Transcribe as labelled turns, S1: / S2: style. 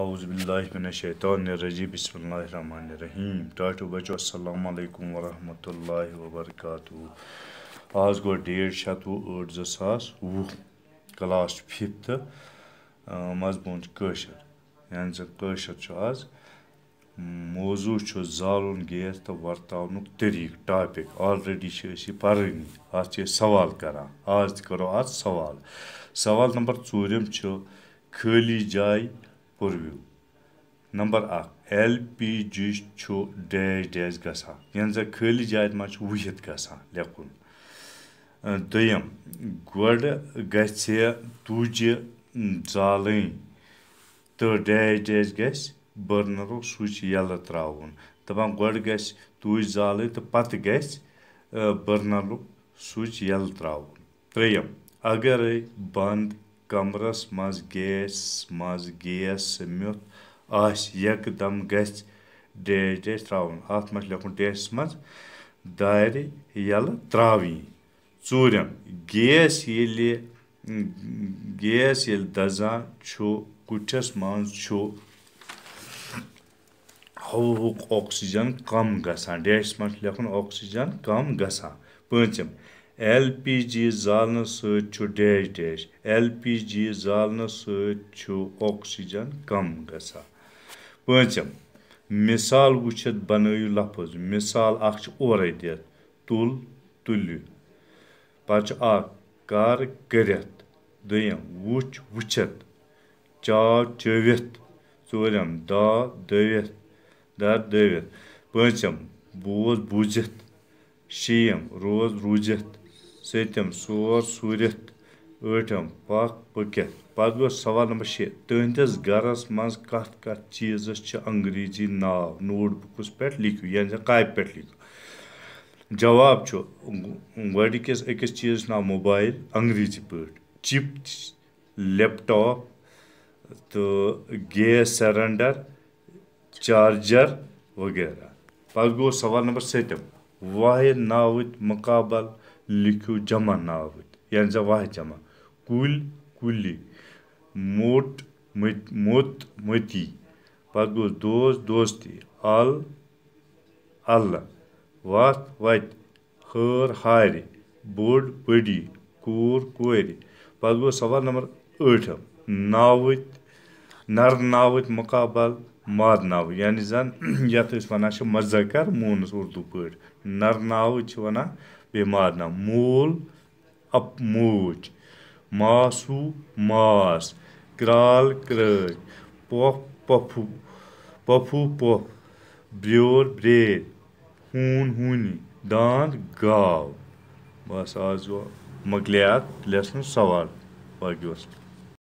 S1: اعوذ باللہ من الشیطان الرجیم بسم اللہ الرحمن الرحیم ٹاٹو بچو السلام علیکم ورحمت اللہ وبرکاتہ آز گو ڈیٹ شتوہ ٲٹھ زٕ ساس وُہ کلاس فِفتھ مضموٗن چھُ کٲشُر یعنی زَن کٲشُر چھُ آز موضوع چھُ زالُن گیس تہٕ وَرتاونُک طٔریٖقہٕ ٹاپِک آلریڈی چھِ أسۍ یہِ پَرٲنی اَتھ چھِ أسۍ سوال کَران آز تہِ کَرو اَتھ سوال سوال نمبر ژوٗرِم چھُ خٲلی جایہِ پورو number L P G dash dash یعنی زن خالی جاد مجھ وہت لیکن وسان لکھن دس تج زال ڈیش ڈیش ڈیس گرنر سوچ یل تر دان گج زال پتہ گرنرک سوچ یل تر تریم اگر بند کمرس منٛز گیس منٛز گیس سٔمِتھ آسہِ یکدم گژھِ ڈیٹس ترٛاوُن اَتھ منٛز چھُ لیٚکھُن ڈیٹَس منٛز دارِ یَلہٕ ترٛاوٕنۍ ژوٗرِم گیس ییٚلہِ گیس ییٚلہِ دَزان چھُ کُٹھِس منٛز چھُ ہوہُک آکسیٖجَن کم گژھان ڈیٹَس منٛز چھُ لیٚکھُن آکسیٖجَن کم گژھان پٲنٛژِم LPG zalnı çu deş LPG zalnı çu oksijen kam gasa. Pınçım. Misal uçet banayı lapız. Misal akçı oraya diyet. Tul, tülü. Paç ak, kar, gıret. Dıyım, vuç, vuçet. Çağ, çövet. Sorem, da, dövet. Da dövet. Pınçım. buz buzet. Şiyim, roz, ruzet. سٔتِم ژور سوٗرِتھ ٲٹھِم پَک پٔکِتھ پَتہٕ گوٚو سوال number شےٚ تُہٕنٛدِس گَرَس منٛز کَتھ کَتھ چیٖزَس چھِ انٛگریٖزی ناو نوٹ بُکَس پٮ۪ٹھ لیٖکھِو یعنی زَن کاپہِ پٮ۪ٹھ لیٖکھِو جواب چھُ گۄڈٕکِس أکِس چیٖزَس ناو موبایِل انٛگریٖزی پٲٹھۍ چِپ لیپ ٹاپ تہٕ گیس سٮ۪رَنڈَر چارجَر وغیرہ پَتہٕ گوٚو سوال نمبر سٔتِم واحد ناوٕتۍ مُقابل लिक्यो जमा नावट, यान्जा वाह जमा, कुल, कुली, मोट मोत मुटी, पागो दोस, दोस्ती, अल, अल, वात, वात, खुर, हायरी, बोड, पडी, कुर, कोयरी, पागो सवाल नंबर उठा, नावट, नर नावट, मुकाबल ماد ناو یعنی زن یت ون مذکر مونس اردو پہ نر ناو ونان بی ماد ناو مول اپ موج ماسو ماس کرال کرچ پوپ پپھو پپھو پوپ برور برید ہوٗن ہوٗنہِ داند گاو بس آز مۄکلے اَتھ لیسنُک سوال باقی وسلام